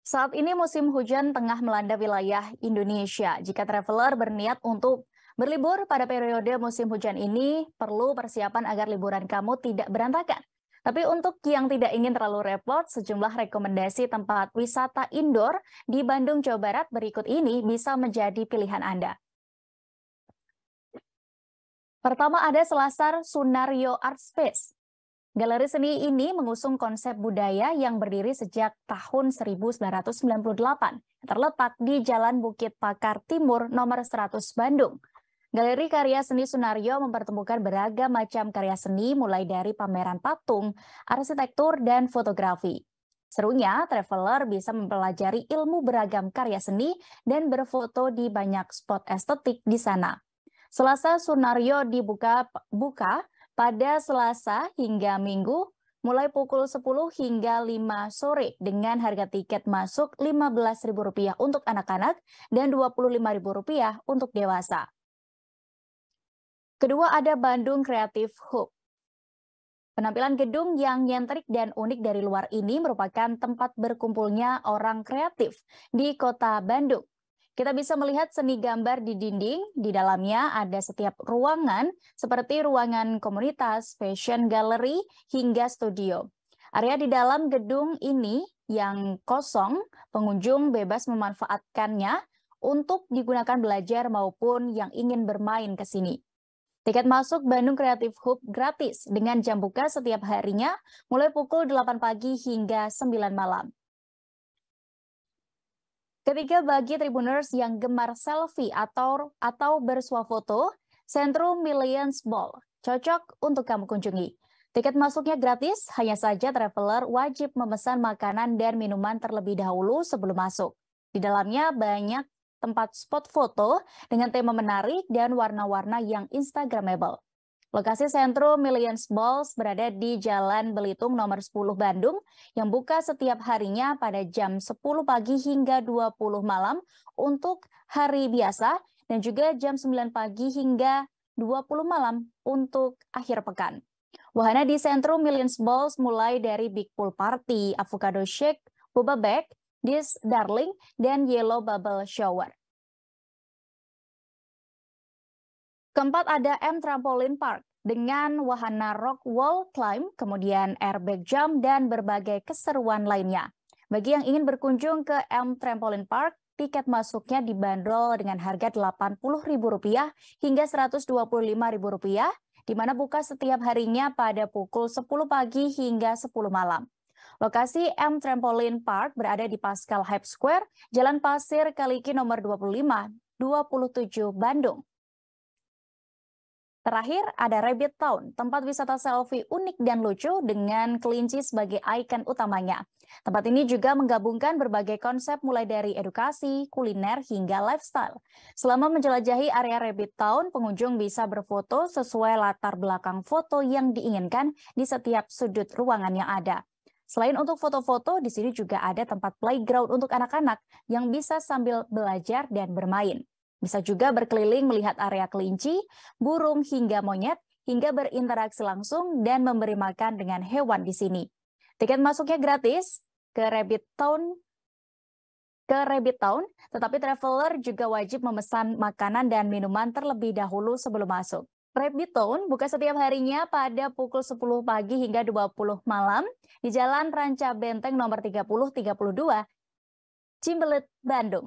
Saat ini musim hujan tengah melanda wilayah Indonesia. Jika traveler berniat untuk berlibur pada periode musim hujan ini, perlu persiapan agar liburan kamu tidak berantakan. Tapi untuk yang tidak ingin terlalu repot, sejumlah rekomendasi tempat wisata indoor di Bandung, Jawa Barat berikut ini bisa menjadi pilihan Anda. Pertama ada Selasar Sunario Art Space. Galeri seni ini mengusung konsep budaya yang berdiri sejak tahun 1998, terletak di Jalan Bukit Pakar Timur nomor 100 Bandung. Galeri karya seni Sunario mempertemukan beragam macam karya seni mulai dari pameran patung, arsitektur, dan fotografi. Serunya, traveler bisa mempelajari ilmu beragam karya seni dan berfoto di banyak spot estetik di sana. Selasa Sunario dibuka buka pada Selasa hingga Minggu mulai pukul 10 hingga 5 sore dengan harga tiket masuk Rp15.000 untuk anak-anak dan Rp25.000 untuk dewasa. Kedua ada Bandung Creative Hub. Penampilan gedung yang nyentrik dan unik dari luar ini merupakan tempat berkumpulnya orang kreatif di kota Bandung. Kita bisa melihat seni gambar di dinding, di dalamnya ada setiap ruangan seperti ruangan komunitas, fashion gallery, hingga studio. Area di dalam gedung ini yang kosong, pengunjung bebas memanfaatkannya untuk digunakan belajar maupun yang ingin bermain ke sini. Tiket masuk Bandung Creative Hub gratis dengan jam buka setiap harinya mulai pukul 8 pagi hingga 9 malam. Ketiga, bagi Tribuners yang gemar selfie atau atau bersuah foto, Sentrum Millions ball cocok untuk kamu kunjungi. Tiket masuknya gratis, hanya saja traveler wajib memesan makanan dan minuman terlebih dahulu sebelum masuk. Di dalamnya banyak tempat spot foto dengan tema menarik dan warna-warna yang instagramable. Lokasi sentrum Millions Balls berada di Jalan Belitung nomor 10 Bandung yang buka setiap harinya pada jam 10 pagi hingga 20 malam untuk hari biasa dan juga jam 9 pagi hingga 20 malam untuk akhir pekan. Wahana di sentrum Millions Balls mulai dari Big Pool Party, Avocado Shake, Boba Bag, This Darling, dan Yellow Bubble Shower. Keempat ada M Trampoline Park dengan wahana rock wall climb, kemudian airbag jump, dan berbagai keseruan lainnya. Bagi yang ingin berkunjung ke M Trampoline Park, tiket masuknya dibanderol dengan harga Rp80.000 hingga Rp125.000, di mana buka setiap harinya pada pukul 10 pagi hingga 10 malam. Lokasi M Trampoline Park berada di Pascal Hype Square, Jalan Pasir Kaliki nomor 25, 27 Bandung. Terakhir, ada Rabbit Town, tempat wisata selfie unik dan lucu dengan kelinci sebagai ikon utamanya. Tempat ini juga menggabungkan berbagai konsep mulai dari edukasi, kuliner, hingga lifestyle. Selama menjelajahi area Rabbit Town, pengunjung bisa berfoto sesuai latar belakang foto yang diinginkan di setiap sudut ruangan yang ada. Selain untuk foto-foto, di sini juga ada tempat playground untuk anak-anak yang bisa sambil belajar dan bermain. Bisa juga berkeliling melihat area kelinci, burung hingga monyet, hingga berinteraksi langsung dan memberi makan dengan hewan di sini. Tiket masuknya gratis ke Rabbit Town ke Rabbit Town, tetapi traveler juga wajib memesan makanan dan minuman terlebih dahulu sebelum masuk. Rabbit Town buka setiap harinya pada pukul 10 pagi hingga 20 malam di Jalan Ranca Benteng nomor 3032, Cimbelit, Bandung.